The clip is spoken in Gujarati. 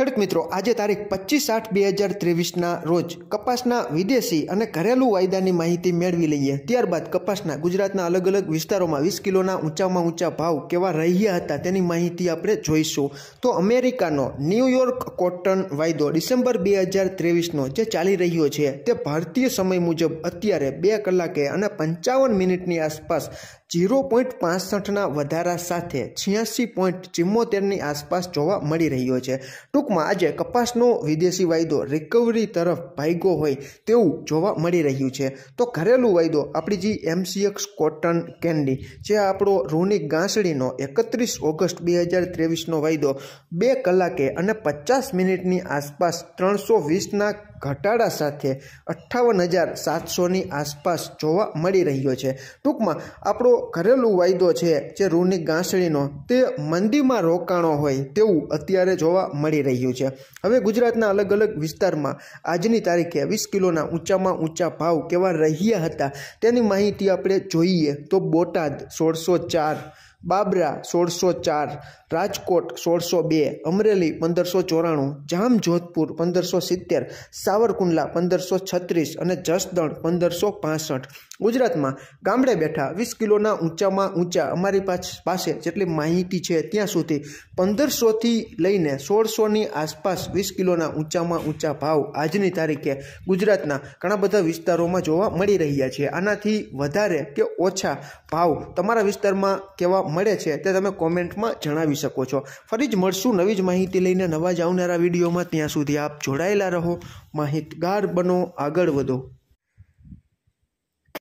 ખેડૂત મિત્રો આજે તારીખ પચીસ આઠ બે હજાર ત્રેવીસના રોજ કપાસના વિદેશી અને ઘરેલુ વાયદાની માહિતી મેળવી લઈએ ત્યારબાદ કપાસના ગુજરાતના અલગ અલગ વિસ્તારોમાં વીસ કિલોના ઊંચામાં ઊંચા ભાવ કેવા રહ્યા હતા તેની માહિતી આપણે જોઈશું તો અમેરિકાનો ન્યૂયોર્ક કોટન વાયદો ડિસેમ્બર બે હજાર ત્રેવીસનો જે ચાલી રહ્યો છે તે ભારતીય સમય મુજબ અત્યારે બે કલાકે અને પંચાવન મિનિટની આસપાસ ઝીરો પોઈન્ટ પાસઠના વધારા સાથે છ્યાસી પોઈન્ટ ચિમ્મોતેરની આસપાસ જોવા મળી રહ્યો છે ટૂંક ટૂંકમાં આજે કપાસનો વિદેશી વાયદો રિકવરી તરફ ભાગ્યો હોય તેવું જોવા મળી રહ્યું છે તો ઘરેલું વાયદો આપણી જે એમસીએક્સ કોટન કેન્ડી જે આપણો રૂની ગાંસડીનો એકત્રીસ ઓગસ્ટ બે હજાર ત્રેવીસનો વાયદો બે કલાકે અને પચાસ મિનિટની આસપાસ ત્રણસો વીસના ઘટાડા સાથે અઠ્ઠાવન હજાર સાતસોની આસપાસ જોવા મળી રહ્યો છે ટૂંકમાં આપણો ઘરેલું વાયદો છે જે રૂની ગાંસડીનો તે મંદીમાં રોકાણો હોય તેવું અત્યારે જોવા મળી રહ્યું રહ્યું છે હવે ગુજરાતના અલગ અલગ વિસ્તારમાં આજની તારીખે વીસ કિલોના ઊંચામાં ઊંચા ભાવ કેવા રહ્યા હતા તેની માહિતી આપણે જોઈએ તો બોટાદ સોળસો ચાર બાબરા સોળસો ચાર રાજકોટ સોળસો બે અમરેલી પંદરસો ચોરાણું જામજોધપુર પંદરસો સિત્તેર સાવરકુંડલા પંદરસો છત્રીસ અને જસદણ પંદરસો પાસઠ ગુજરાતમાં ગામડે બેઠા વીસ કિલોના ઊંચામાં ઊંચા અમારી પાસે જેટલી માહિતી છે ત્યાં સુધી પંદરસોથી લઈને સોળસોની આસપાસ વીસ કિલોના ઊંચામાં ઊંચા ભાવ આજની તારીખે ગુજરાતના ઘણા બધા વિસ્તારોમાં જોવા મળી રહ્યા છે આનાથી વધારે કે ઓછા ભાવ તમારા વિસ્તારમાં કેવા મળે છે તે તમે કોમેન્ટમાં જણાવી શકો છો ફરી જ મળશું નવી જ માહિતી લઈને નવા જ આવનારા વિડીયોમાં ત્યાં સુધી આપ જોડાયેલા રહો માહિતગાર બનો આગળ વધો